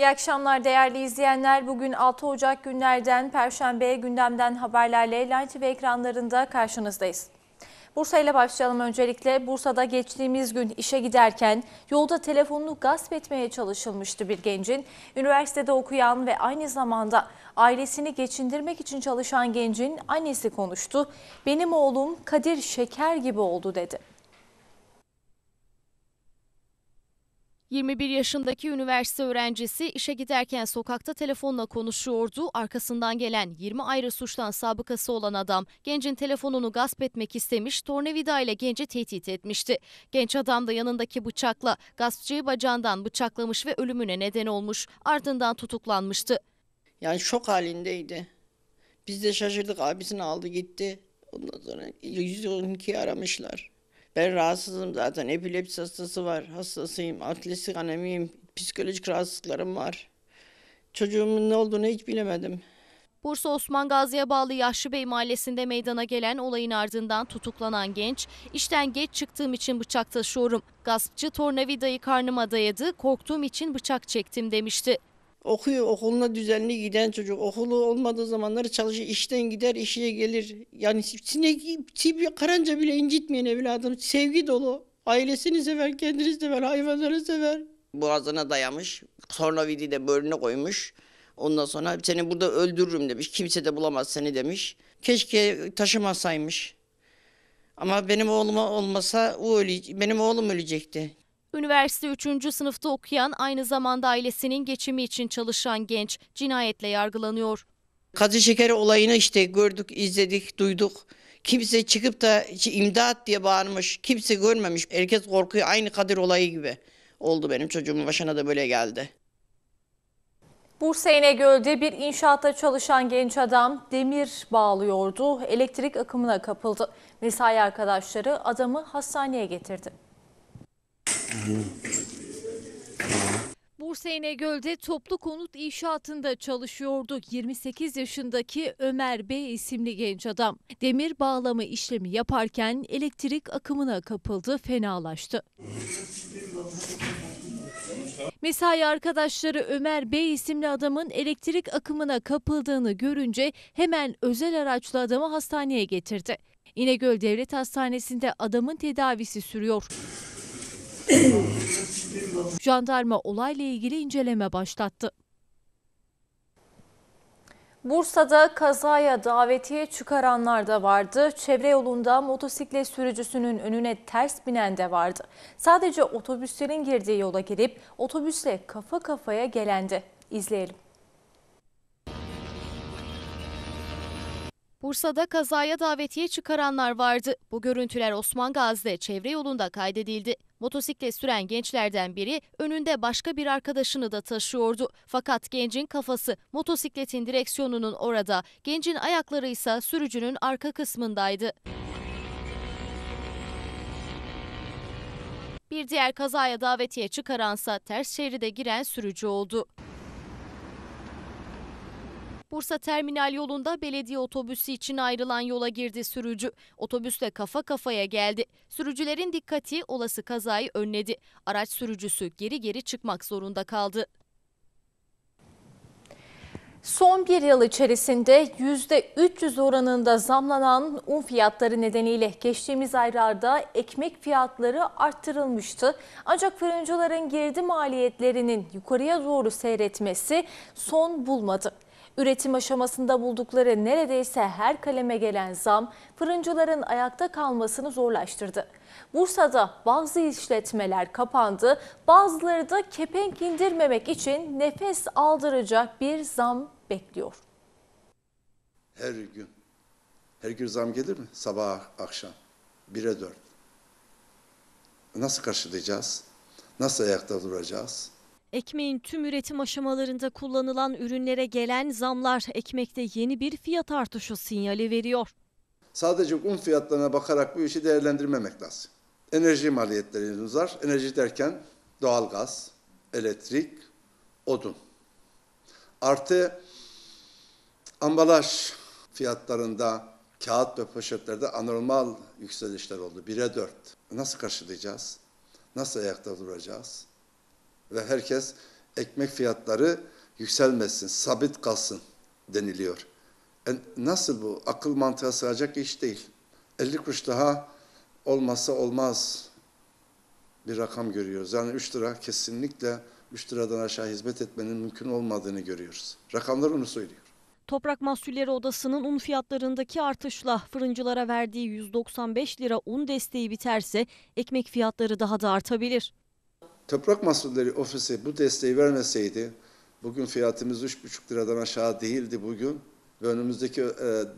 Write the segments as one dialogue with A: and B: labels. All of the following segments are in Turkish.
A: İyi akşamlar değerli izleyenler. Bugün 6 Ocak günlerden Perşembe gündemden haberlerle Line TV ekranlarında karşınızdayız. Bursa ile başlayalım öncelikle. Bursa'da geçtiğimiz gün işe giderken yolda telefonunu gasp etmeye çalışılmıştı bir gencin. Üniversitede okuyan ve aynı zamanda ailesini geçindirmek için çalışan gencin annesi konuştu. Benim oğlum Kadir Şeker gibi oldu dedi.
B: 21 yaşındaki üniversite öğrencisi işe giderken sokakta telefonla konuşuyordu. Arkasından gelen 20 ayrı suçtan sabıkası olan adam gencin telefonunu gasp etmek istemiş, tornavida ile genci tehdit etmişti. Genç adam da yanındaki bıçakla gaspçıyı bacağından bıçaklamış ve ölümüne neden olmuş. Ardından tutuklanmıştı.
C: Yani şok halindeydi. Biz de şaşırdık abisini aldı gitti. Ondan sonra 112'yi aramışlar. Ben rahatsızım zaten. Epilepsi hastası var. Hastasıyım. Atletik anemiyim. Psikolojik rahatsızlıklarım var. Çocuğumun ne olduğunu hiç bilemedim.
B: Bursa Osman Gazi'ye bağlı Yaşlı Bey mahallesinde meydana gelen olayın ardından tutuklanan genç, işten geç çıktığım için bıçak taşıyorum. Gaspçı tornavidayı karnıma dayadı, korktuğum için bıçak çektim demişti.
C: Okuyor, okuluna düzenli giden çocuk. Okulu olmadığı zamanları çalışır, işten gider, işe gelir. Yani sinek, bir karınca bile incitmeyen evladım. Sevgi dolu. Ailesini sever, kendini sever, hayvanları sever. Boğazına dayamış. sonra de bölüne koymuş. Ondan sonra seni burada öldürürüm demiş. Kimse de bulamaz seni demiş. Keşke taşımasaymış. Ama benim oğluma olmasa o öle benim oğlum ölecekti.
B: Üniversite 3. sınıfta okuyan aynı zamanda ailesinin geçimi için çalışan genç cinayetle
C: yargılanıyor. Kadı şekeri olayını işte gördük, izledik, duyduk. Kimse çıkıp da imdat diye bağırmış, kimse görmemiş. Herkes korkuyor aynı Kadir olayı gibi. Oldu benim çocuğumun başına da böyle geldi.
A: Bursa İnegöl'de bir inşaatta çalışan genç adam demir bağlıyordu. Elektrik akımına kapıldı. Mesai arkadaşları adamı hastaneye getirdi. Bursa İnegöl'de toplu konut inşaatında çalışıyordu 28 yaşındaki Ömer B isimli genç adam. Demir bağlama işlemi yaparken elektrik akımına kapıldı, fenalaştı. Mesai arkadaşları Ömer Bey isimli adamın elektrik akımına kapıldığını görünce hemen özel araçla adamı hastaneye getirdi. İnegöl Devlet Hastanesi'nde adamın tedavisi sürüyor. Jandarma olayla ilgili inceleme başlattı. Bursa'da kazaya davetiye çıkaranlar da vardı. Çevre yolunda motosiklet sürücüsünün önüne ters binen de vardı. Sadece otobüslerin girdiği yola girip otobüsle kafa kafaya gelendi. İzleyelim.
B: Bursa'da kazaya davetiye çıkaranlar vardı. Bu görüntüler Osman Gazi'de çevre yolunda kaydedildi. Motosiklet süren gençlerden biri önünde başka bir arkadaşını da taşıyordu. Fakat gencin kafası motosikletin direksiyonunun orada, gencin ayakları ise sürücünün arka kısmındaydı. Bir diğer kazaya davetiye çıkaransa ters şeride giren sürücü oldu. Bursa Terminal yolunda belediye otobüsü için ayrılan yola girdi sürücü. Otobüsle kafa kafaya geldi. Sürücülerin dikkati olası kazayı önledi. Araç sürücüsü geri geri çıkmak zorunda kaldı. Son
A: bir yıl içerisinde %300 oranında zamlanan un fiyatları nedeniyle geçtiğimiz aylarda ekmek fiyatları arttırılmıştı. Ancak fırıncıların girdi maliyetlerinin yukarıya doğru seyretmesi son bulmadı. Üretim aşamasında buldukları neredeyse her kaleme gelen zam fırıncıların ayakta kalmasını zorlaştırdı. Bursa'da bazı işletmeler kapandı, bazıları da kepenk indirmemek için nefes aldıracak bir zam bekliyor.
D: Her gün, her gün zam gelir mi? Sabah, akşam, 1'e 4. Nasıl karşılayacağız? Nasıl ayakta duracağız?
E: Ekmeğin tüm üretim aşamalarında kullanılan ürünlere gelen zamlar ekmekte yeni bir fiyat artışı sinyali veriyor.
D: Sadece un fiyatlarına bakarak bu işi değerlendirmemek lazım. Enerji maliyetlerimiz var. Enerji derken doğalgaz, elektrik, odun. Artı ambalaj fiyatlarında kağıt ve poşetlerde anormal yükselişler oldu. 1'e 4. Nasıl karşılayacağız? Nasıl ayakta duracağız? ve herkes ekmek fiyatları yükselmesin, sabit kalsın deniliyor. E nasıl bu? Akıl mantığa sığacak iş değil. 50 kuruş daha olmazsa olmaz bir rakam görüyoruz. Yani 3 lira kesinlikle 3 liradan aşağı hizmet etmenin mümkün olmadığını görüyoruz. Rakamlar onu söylüyor.
E: Toprak Mahsulleri Odası'nın un fiyatlarındaki artışla fırıncılara verdiği 195 lira un desteği biterse ekmek fiyatları daha da artabilir.
D: Toprak Mahsulleri Ofisi bu desteği vermeseydi, bugün fiyatımız 3,5 liradan aşağı değildi bugün ve önümüzdeki e,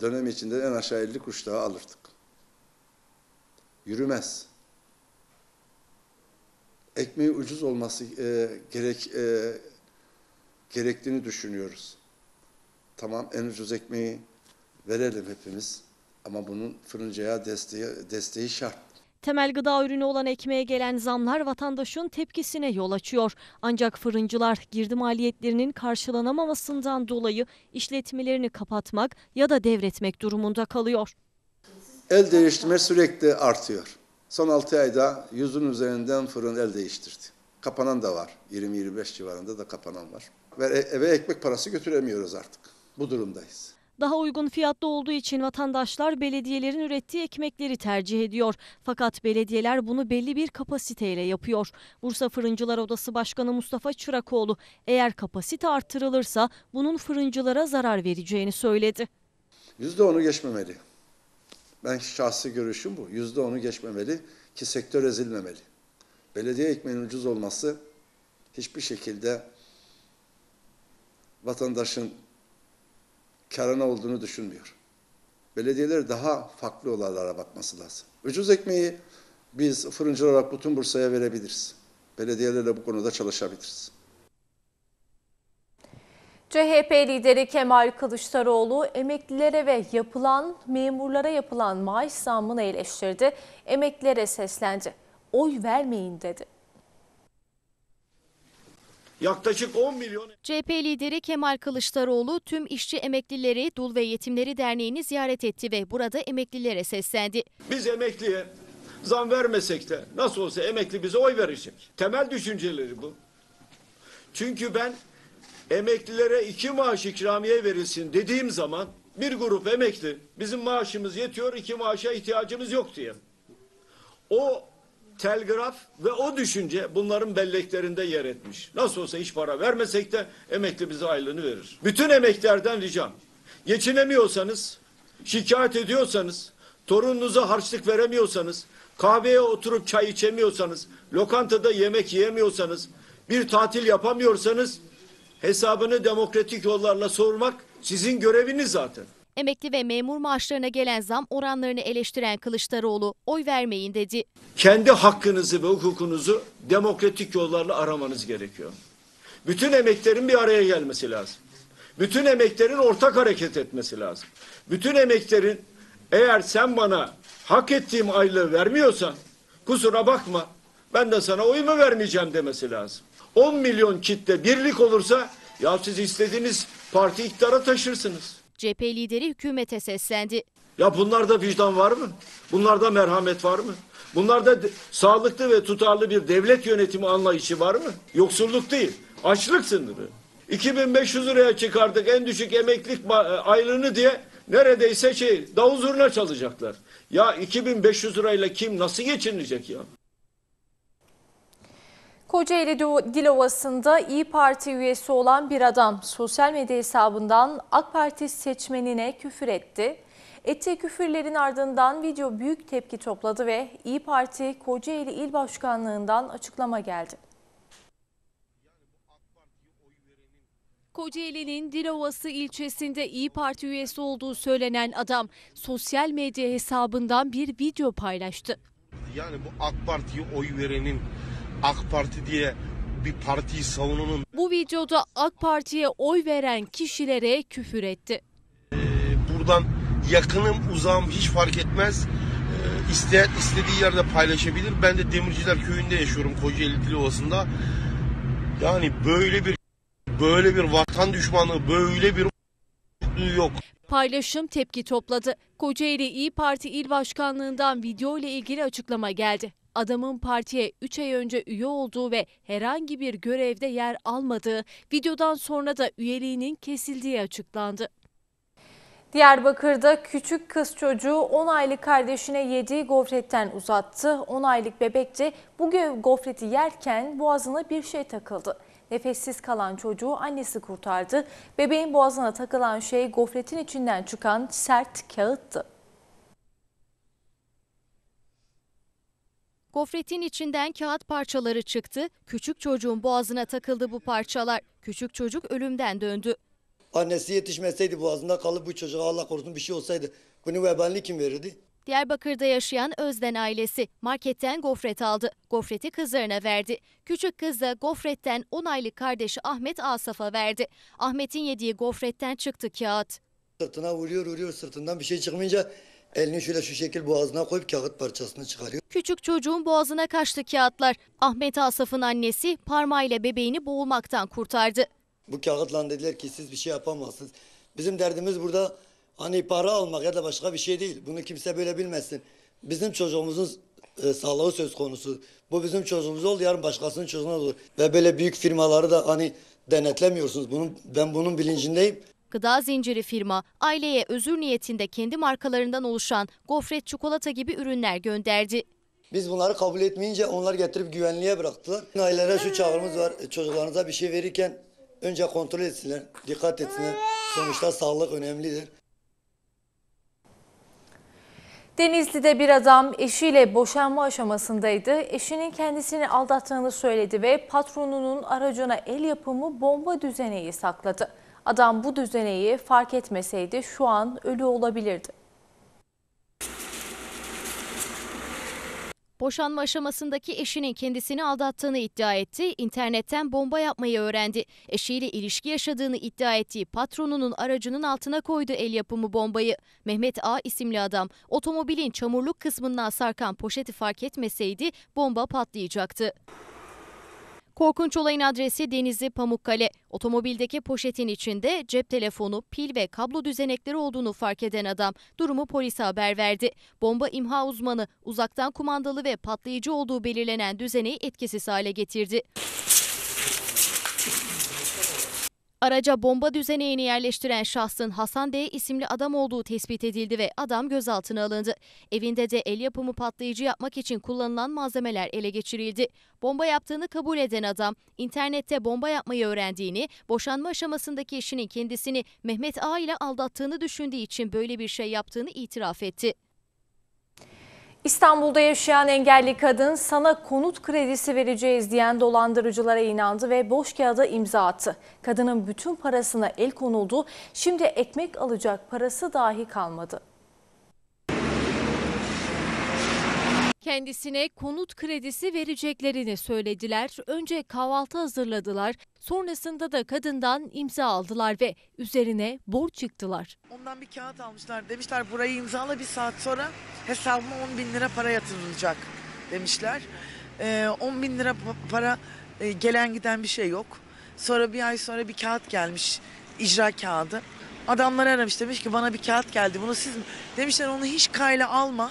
D: dönem içinde en aşağı 50 kuruş daha alırdık. Yürümez. Ekmeği ucuz olması e, gerek e, gerektiğini düşünüyoruz. Tamam en ucuz ekmeği verelim hepimiz ama bunun fırıncaya desteği, desteği şart.
E: Temel gıda ürünü olan ekmeğe gelen zamlar vatandaşın tepkisine yol açıyor. Ancak fırıncılar girdi maliyetlerinin karşılanamamasından dolayı işletmelerini kapatmak ya da devretmek durumunda kalıyor.
D: El değiştirme sürekli artıyor. Son 6 ayda yüzün üzerinden fırın el değiştirdi. Kapanan da var. 20-25 civarında da kapanan var. Ve e, eve ekmek parası götüremiyoruz artık. Bu durumdayız.
E: Daha uygun fiyatlı olduğu için vatandaşlar belediyelerin ürettiği ekmekleri tercih ediyor. Fakat belediyeler bunu belli bir kapasiteyle yapıyor. Bursa Fırıncılar Odası Başkanı Mustafa Çırakoğlu eğer kapasite artırılırsa bunun fırıncılara zarar vereceğini söyledi.
D: Yüzde onu geçmemeli. Ben şahsi görüşüm bu. Yüzde onu geçmemeli ki sektör ezilmemeli. Belediye ekmeğinin ucuz olması hiçbir şekilde vatandaşın karına olduğunu düşünmüyor. Belediyeler daha farklı olaylara bakması lazım. Ucuz ekmeği biz fırıncı olarak bütün Bursa'ya verebiliriz. Belediyelerle bu konuda çalışabiliriz.
A: CHP lideri Kemal Kılıçdaroğlu emeklilere ve yapılan memurlara yapılan maaş zammını eleştirdi. Emeklilere seslendi. Oy vermeyin dedi.
F: Yaklaşık 10 milyon...
B: CHP lideri Kemal Kılıçdaroğlu tüm işçi emeklileri Dul ve Yetimleri Derneği'ni ziyaret etti ve burada emeklilere seslendi.
F: Biz emekliye zam vermesek de nasıl olsa emekli bize oy verecek. Temel düşünceleri bu. Çünkü ben emeklilere iki maaş ikramiye verilsin dediğim zaman bir grup emekli bizim maaşımız yetiyor iki maaşa ihtiyacımız yok diye. O telgraf ve o düşünce bunların belleklerinde yer etmiş. Nasıl olsa hiç para vermesek de emekli bize aylığını verir. Bütün emeklerden ricam. Geçinemiyorsanız, şikayet ediyorsanız, torununuza harçlık veremiyorsanız, kahveye oturup çay içemiyorsanız, lokantada yemek yiyemiyorsanız, bir tatil yapamıyorsanız hesabını demokratik yollarla sormak sizin göreviniz zaten.
B: Emekli ve memur maaşlarına gelen zam oranlarını eleştiren Kılıçdaroğlu oy vermeyin dedi.
F: Kendi hakkınızı ve hukukunuzu demokratik yollarla aramanız gerekiyor. Bütün emeklerin bir araya gelmesi lazım. Bütün emeklerin ortak hareket etmesi lazım. Bütün emeklerin eğer sen bana hak ettiğim aylığı vermiyorsan kusura bakma ben de sana oyumu vermeyeceğim demesi lazım. 10 milyon kitle birlik olursa ya siz istediğiniz parti iktidara taşırsınız.
B: CHP lideri hükümete seslendi.
F: Ya bunlarda vicdan var mı? Bunlarda merhamet var mı? Bunlarda de, sağlıklı ve tutarlı bir devlet yönetimi anlayışı var mı? Yoksulluk değil, açlık sınırı. 2500 liraya çıkardık en düşük emeklilik e, aylığını diye neredeyse şey davul zurna çalacaklar. Ya 2500 lirayla kim nasıl geçinecek ya?
A: Kocaeli Dilovası'nda İyi Parti üyesi olan bir adam sosyal medya hesabından AK Parti seçmenine küfür etti. Ettiği küfürlerin ardından video büyük tepki topladı ve İyi Parti Kocaeli İl Başkanlığı'ndan açıklama geldi. Kocaeli'nin Dilovası ilçesinde İyi Parti üyesi olduğu söylenen adam sosyal medya hesabından bir video paylaştı.
F: Yani bu AK Parti'ye oy verenin AK Parti diye bir partiyi savununun.
A: Bu videoda AK Parti'ye oy veren kişilere küfür etti. Ee,
F: buradan yakınım uzağım hiç fark etmez. Ee, isteyen istediği yerde paylaşabilir. Ben de Demirciler Köyü'nde yaşıyorum Kocaeli Dilovası'nda. Yani böyle bir böyle bir vatan düşmanı böyle bir yok.
A: Paylaşım tepki topladı. Kocaeli İyi Parti İl Başkanlığından video ile ilgili açıklama geldi adamın partiye 3 ay önce üye olduğu ve herhangi bir görevde yer almadığı, videodan sonra da üyeliğinin kesildiği açıklandı. Diyarbakır'da küçük kız çocuğu 10 aylık kardeşine yediği gofretten uzattı. 10 aylık bebekçe bu gofreti yerken boğazına bir şey takıldı. Nefessiz kalan çocuğu annesi kurtardı. Bebeğin boğazına takılan şey gofretin içinden çıkan sert kağıttı.
B: Gofretin içinden kağıt parçaları çıktı. Küçük çocuğun boğazına takıldı bu parçalar. Küçük çocuk ölümden döndü.
G: Annesi yetişmeseydi boğazında kalıp bu çocuğa Allah korusun bir şey olsaydı bunu vebalini kim verirdi?
B: Diyarbakır'da yaşayan Özden ailesi marketten gofret aldı. Gofreti kızlarına verdi. Küçük kız da gofretten 10 aylık kardeşi Ahmet Asaf'a verdi. Ahmet'in yediği gofretten çıktı kağıt.
G: Sırtına vuruyor vuruyor sırtından bir şey çıkmayınca elini şöyle şu şekil boğazına koyup kağıt parçasını çıkarıyor.
B: Küçük çocuğun boğazına kaçtı kağıtlar. Ahmet Asaf'ın annesi parmağıyla bebeğini boğulmaktan kurtardı.
G: Bu kağıtla dediler ki siz bir şey yapamazsınız. Bizim derdimiz burada hani para almak ya da başka bir şey değil. Bunu kimse böyle bilmesin. Bizim çocuğumuzun e, sağlığı söz konusu. Bu bizim çocuğumuz oldu yarın başkasının çocuğuna olur. Ve böyle büyük firmaları da hani denetlemiyorsunuz. Bunun, ben bunun bilincindeyim.
B: Gıda zinciri firma aileye özür niyetinde kendi markalarından oluşan gofret çikolata gibi ürünler gönderdi.
G: Biz bunları kabul etmeyince onlar getirip güvenliğe bıraktılar. Ailelere şu çağrımız var. Çocuklarınıza bir şey verirken önce kontrol etsinler, dikkat etsinler. Sonuçta sağlık önemlidir.
A: Denizli'de bir adam eşiyle boşanma aşamasındaydı. Eşinin kendisini aldattığını söyledi ve patronunun aracına el yapımı bomba düzeneyi sakladı. Adam bu düzeneyi
B: fark etmeseydi şu an ölü olabilirdi. Boşanma aşamasındaki eşinin kendisini aldattığını iddia etti, internetten bomba yapmayı öğrendi. Eşiyle ilişki yaşadığını iddia ettiği patronunun aracının altına koydu el yapımı bombayı. Mehmet A isimli adam otomobilin çamurluk kısmından sarkan poşeti fark etmeseydi bomba patlayacaktı. Korkunç olayın adresi Denizli Pamukkale. Otomobildeki poşetin içinde cep telefonu, pil ve kablo düzenekleri olduğunu fark eden adam durumu polise haber verdi. Bomba imha uzmanı uzaktan kumandalı ve patlayıcı olduğu belirlenen düzeneyi etkisiz hale getirdi. Araca bomba düzeneğini yerleştiren şahsın Hasan D. isimli adam olduğu tespit edildi ve adam gözaltına alındı. Evinde de el yapımı patlayıcı yapmak için kullanılan malzemeler ele geçirildi. Bomba yaptığını kabul eden adam, internette bomba yapmayı öğrendiğini, boşanma aşamasındaki eşinin kendisini Mehmet A ile aldattığını düşündüğü için böyle bir şey yaptığını itiraf etti. İstanbul'da yaşayan engelli kadın sana konut kredisi vereceğiz diyen dolandırıcılara
A: inandı ve boş kağıda imza attı. Kadının bütün parasına el konuldu. Şimdi ekmek alacak parası dahi kalmadı. Kendisine konut kredisi vereceklerini söylediler. Önce kahvaltı hazırladılar. Sonrasında da kadından imza aldılar ve üzerine borç çıktılar.
H: Ondan bir kağıt almışlar. Demişler burayı imzala bir saat sonra hesabıma 10 bin lira para yatırılacak demişler. Ee, 10 bin lira para e, gelen giden bir şey yok. Sonra bir ay sonra bir kağıt gelmiş icra kağıdı. Adamları aramış demiş ki bana bir kağıt geldi bunu siz mi? Demişler onu hiç kayla alma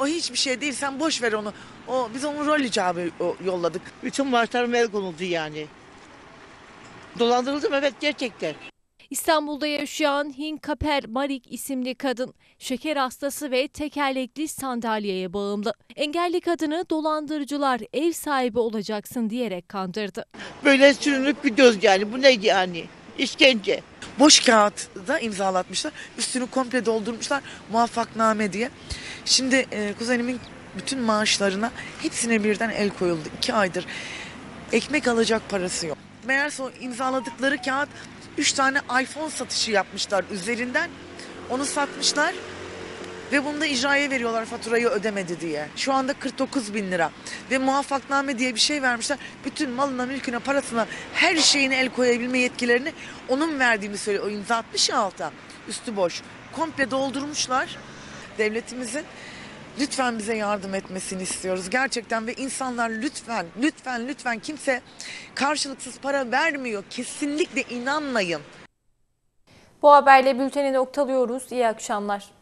H: o hiçbir şey değil. Sen boş ver onu. O biz onu rol icabı yolladık. Bütün maaşlarım el konuldu yani. Dolandırıldım evet gerçekten.
A: İstanbul'da yaşayan Hinkaper Marik isimli kadın şeker hastası ve tekerlekli sandalyeye bağımlı. Engelli kadını dolandırıcılar ev sahibi olacaksın diyerek
H: kandırdı. Böyle sürünüp gidiyoruz yani bu ne yani işkence. Boş kağıt da imzalatmışlar. Üstünü komple doldurmuşlar muvaffakname diye. Şimdi e, kuzenimin bütün maaşlarına hepsine birden el koyuldu. İki aydır ekmek alacak parası yok. Meğerse o imzaladıkları kağıt üç tane iPhone satışı yapmışlar üzerinden. Onu satmışlar ve bunu da icraya veriyorlar faturayı ödemedi diye. Şu anda 49 bin lira ve muvaffakname diye bir şey vermişler. Bütün malına, mülküne, parasına her şeyine el koyabilme yetkilerini onun verdiğini söylüyor. O imza atmış ya alta üstü boş. Komple doldurmuşlar devletimizin lütfen bize yardım etmesini istiyoruz. Gerçekten ve insanlar lütfen, lütfen, lütfen kimse karşılıksız para vermiyor. Kesinlikle inanmayın.
A: Bu haberle bülteni noktalıyoruz. İyi akşamlar.